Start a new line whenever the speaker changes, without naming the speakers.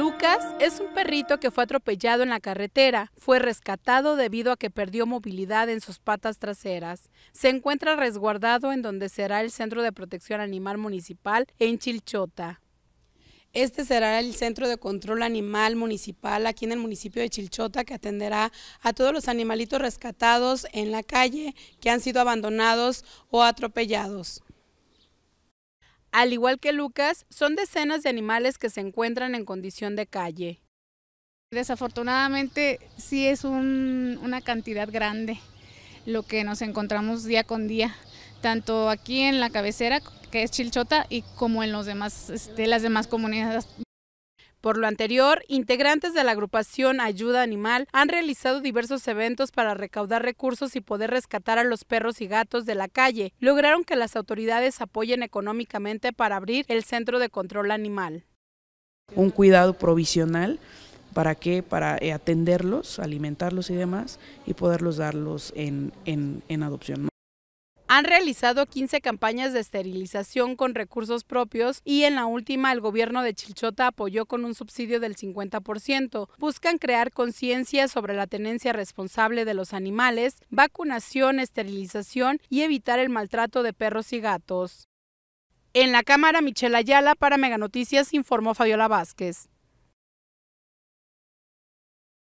Lucas es un perrito que fue atropellado en la carretera. Fue rescatado debido a que perdió movilidad en sus patas traseras. Se encuentra resguardado en donde será el Centro de Protección Animal Municipal en Chilchota. Este será el centro de control animal municipal aquí en el municipio de Chilchota que atenderá a todos los animalitos rescatados en la calle que han sido abandonados o atropellados. Al igual que
Lucas, son decenas de animales que se encuentran en condición de calle. Desafortunadamente sí es una cantidad grande lo que nos encontramos día con día, tanto aquí en la cabecera, que es Chilchota, y como en los demás, este, las demás comunidades. Por lo anterior, integrantes de la agrupación
Ayuda Animal han realizado diversos eventos para recaudar recursos y poder rescatar a los perros y gatos de la calle. Lograron que las autoridades apoyen económicamente para abrir el centro de control animal.
Un cuidado provisional ¿Para qué? Para eh, atenderlos, alimentarlos y demás, y poderlos darlos en, en adopción.
Han realizado 15 campañas de esterilización con recursos propios y en la última el gobierno de Chilchota apoyó con un subsidio del 50%. Buscan crear conciencia sobre la tenencia responsable de los animales, vacunación, esterilización y evitar el maltrato de perros y gatos. En la cámara Michela Ayala para Meganoticias informó Fabiola Vázquez.